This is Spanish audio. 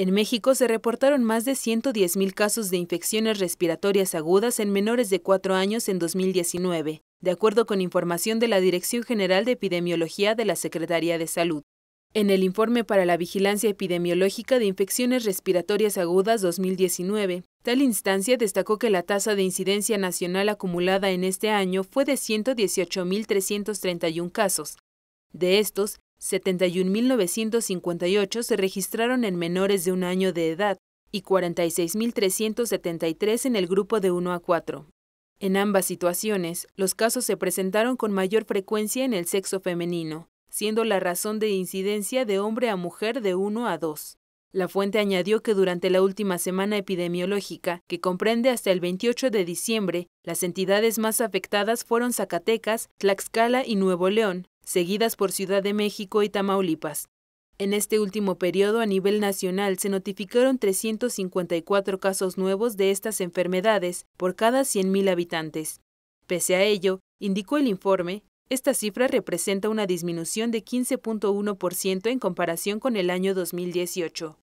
En México se reportaron más de 110.000 casos de infecciones respiratorias agudas en menores de 4 años en 2019, de acuerdo con información de la Dirección General de Epidemiología de la Secretaría de Salud. En el informe para la Vigilancia Epidemiológica de Infecciones Respiratorias Agudas 2019, tal instancia destacó que la tasa de incidencia nacional acumulada en este año fue de 118.331 casos. De estos, 71.958 se registraron en menores de un año de edad y 46.373 en el grupo de 1 a 4. En ambas situaciones, los casos se presentaron con mayor frecuencia en el sexo femenino, siendo la razón de incidencia de hombre a mujer de 1 a 2. La fuente añadió que durante la última semana epidemiológica, que comprende hasta el 28 de diciembre, las entidades más afectadas fueron Zacatecas, Tlaxcala y Nuevo León, seguidas por Ciudad de México y Tamaulipas. En este último periodo a nivel nacional se notificaron 354 casos nuevos de estas enfermedades por cada 100.000 habitantes. Pese a ello, indicó el informe, esta cifra representa una disminución de 15.1% en comparación con el año 2018.